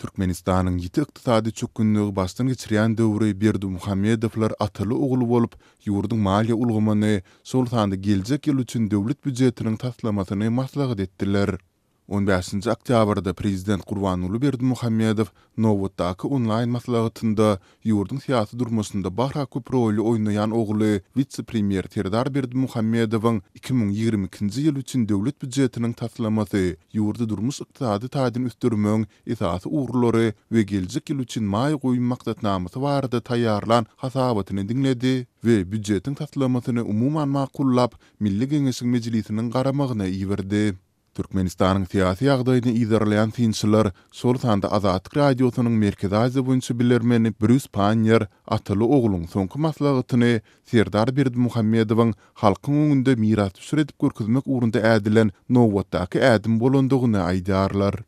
Türkmenistanyň ýiti ykdysady çökkünligi başdan geçirýän döwri Berdi Muhammedowlar atly ugly bolup ýurdun maliýe ulgamyny Sultanda geljek ýyl üçin döwlet büdjetiniň taslamasyny maslahat etdiler. 15-nji oktýabrda prezident Gurbanuly Berdimuhammedow Nowotdaky onlaýn maslahatynda ýurdun siýasy durmusynda bahra köp rolly oýnaýan ogly vitse-premier Terdar Berdimuhammedowyň 2022-nji ýyl üçin döwlet büdjetiniň taslamasy, ýurdy durmus ykdysady taýdyn üstürmegiň esasy ugrulary we geljek ýyl üçin maý goýun maksatnamasy barada taýýarlan hasabatyny dinledi we büdjetiň taslamasyny umumy makullap Milli Geňeşiň Mejlisiniň garamagyna iýerdi. Türkmenistanyň siýasy ýagdaýyny ýerleýän finçler sol sanda Azatlyk radiosynyň merkezi aýdy boýunça bilermeni Brüs Panyer atly oglunyň soňky maslahatyny Serdar Berdi Muhammedowyň halkyň öňünde miras süredip görkezmek urunda ädilen nowatdaky ädim bolandygyny aýdarlar.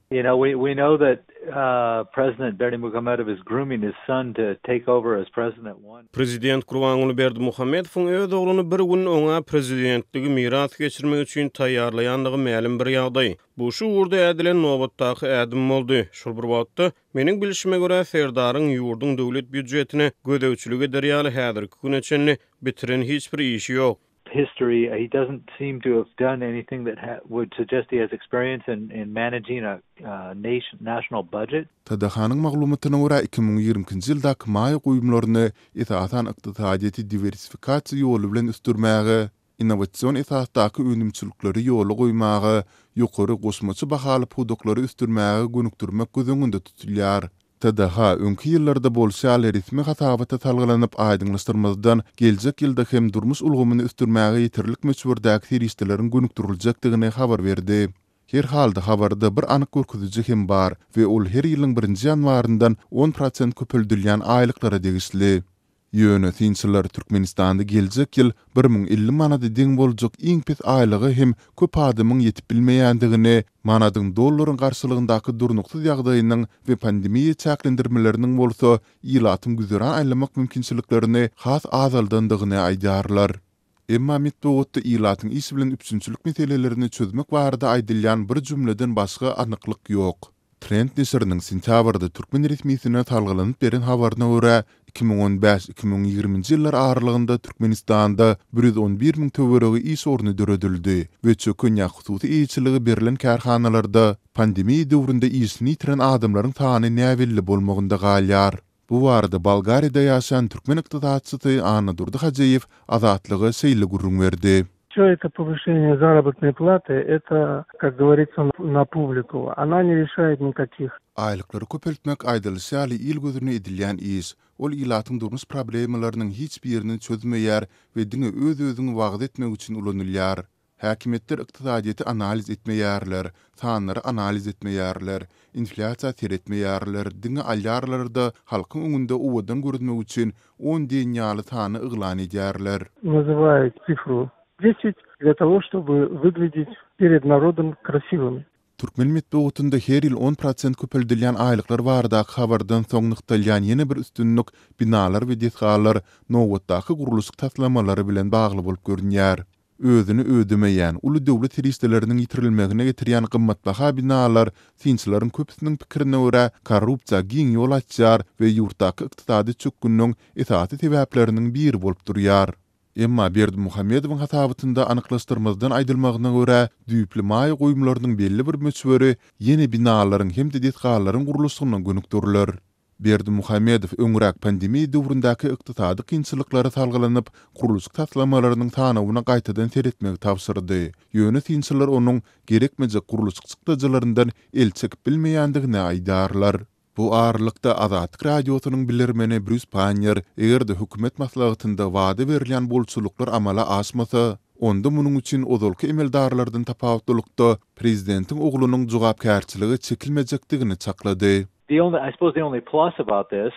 Uh, president Berdi Muhammedov is grooming his son to take over as president one. President Kurbanguly Berdi Muhammedov öz oğlunu bir gün oňa prezidentligi miras geçirmek üçin taýýarlaýandygy mälim bir ýagdaý. Bu şu urda ädilen nowatdaky ädim boldy. Şol bir wagtda meniň bilişime görä Ferdaryň ýurdunyň döwlet büdjetine gödäwçiligi derýaly häzirki güneçenli bitiren hiç bir işi ýok. history uh, he doesn't seem to have done anything that would suggest he has experience in in managing a uh, nation national budget Tadahanyň maglumatyna görä 2020-nji ýylda kmaý guýumlaryny ýetatan ykdysadyýety diversifikasiýa ýoly bilen üstürmäge innovasion ýetatdaky önümçülükleri ýoly goýmagy ýokary goşmaçy bahaly produktlary üstürmäge gönükdirmek gözüňinde tutulýar Ta da ha, önki yıllarda bolsi al eritmi hatavata talgalanip aydınlaştırmazdan, yılda hem durmus ulgumini üstürmagi yitirlik meçverdak teristelerin gönüktürülcek digine habar verdi. Her halda habarda bir anik korkuduzi hem bar, ve ol her yılın birinci anvarindan 10% kipöldülyan aylıklara degisli. Yönü sinçiler Türkmenistan'da gelecek yıl 1050 manada din bolcuk en pis aylığı hem köp adımın yetip bilmeyendigini, manadın dolların karşılığındaki durnuksuz yağdayının ve pandemiye çaklendirmelerinin bolsa ilatın güzüren aylamak mümkinçiliklerini has azaldandigini aydarlar. Emma Mitbogotta ilatın iş bilen üpsünçülük meselelerini çözmek varada aydilyan bir cümleden başka anıklık yok. Trend Nesirinin sentabrda Türkmen resmisine salgılanıp berin havarına uğra 2015-2020-nji ýyllar aralygynda Türkmenistanda 111 000 töweregi iş orny döredildi we çökün ýa hutuwy iýçiligi berilen karhanalarda pandemiýa döwründe işni tören adamlaryň taýany näwelli bolmagynda galýar. Bu wagtda Bulgariýada ýaşan türkmen ýurtdaşy Anadurdy Hajiýew azatlygy seýli gurrun berdi. Все это повышение заработной платы, это, как говорится, на публику. Она не решает никаких. Айлыклыр көпелтмек айдалы сяли илгудырны идиллян из. Ол илатым дурныс проблемаларнын хитс бирнын чөзмө яр, ведіңі өз-өзің вағд етмек үчін үлөнүл яр. Хакиметтер иктидадиеты анализ этме ярлар, анализ этме инфляция теретме ярлар, диңе алярларда халкын үңүндө уудан көрүнмөк үчүн 10 деңгээлдик таны ыглан эдерлер. Называют цифру 10 для того, чтобы выглядеть перед народом красивыми. Türkmen medeniýetinde her ýyl 10% köpeldilýän aýlyklar barda habardan soň nukdalyan ýene bir üstünlik binalar we dehqanlar nowatdaky guruluşyk taslamalary bilen bagly bolup görünýär. Özünü ödemeýän uly döwlet listelerini ýitirilmegine getirýän gymmatbaha binalar finçlaryň köpüsiniň pikirine görä korrupsiýa giň ýol açýar we ýurtdaky ykdysady çökkünniň esasy sebäplerini biri bolup durýar. Emma Berdi Muhammedowyň hasabatynda anyklaşdyrmazdan aýdylmagyna görä, düýüpli maý belli bir möçberi ýene binalaryň hem-de detgallaryň gurulmasyna gönükdirler. Berdi Muhammedow öňrak pandemiýa döwründäki ykdysady kynçylyklary talgylanyp, guruluş taslamalarynyň qaytadan gaýtadan seretmegi tapşyrdy. Ýöne tinçiler onuň gerekmeje guruluş çykdyjylarından elçek bilmeýändigini aýdarlar. Bu ağırlıkta Azatik Radyosu'nun bilirmeni Brüs Panyer, eğer de hükümet maslağıtında vaadi verilen bolçuluklar amala asmasa, onda munun üçin ozolki emeldarlardan tapavutlulukta prezidentin oğlunun cugap kerçiliği çekilmecektigini çakladı. The only, I suppose the only plus about this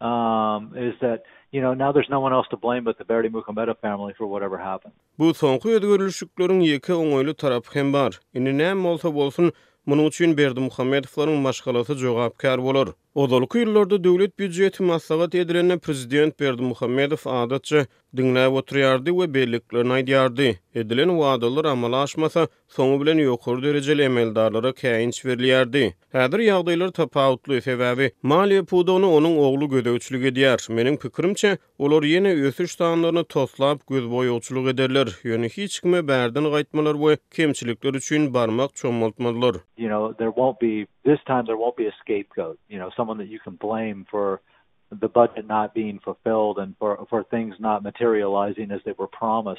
um, is Bu sonku oňoýly tarap hem bar. näme bolsa bolsun, Munu üçin Berdi Muhammedovlaryň maşgalaty jogapkar bolar. Odalky ýyllarda döwlet büdjeti maslahat edilenine prezident Berdi Muhammedow adatça dinle oturýardy we belliklerini aýdýardy. Edilen vadalar amala aşmasa, soňu bilen ýokary dereceli emeldarlara käýinç berilýärdi. Häzir ýagdaýlar tapawutly sebäbi maliýe pudony onuň ogly gödäwçilik edýär. Meniň pikirimçe, olar ýene ösüş taýanlaryny toslap göz boýuçluk ederler. Ýöne hiç kime berdin gaýtmalar we kemçilikler üçin barmak çomultmadylar. You know, there won't be this time there won't be a scapegoat. You know, someone that you can blame for the budget not being fulfilled and for for things not materializing as they were promised.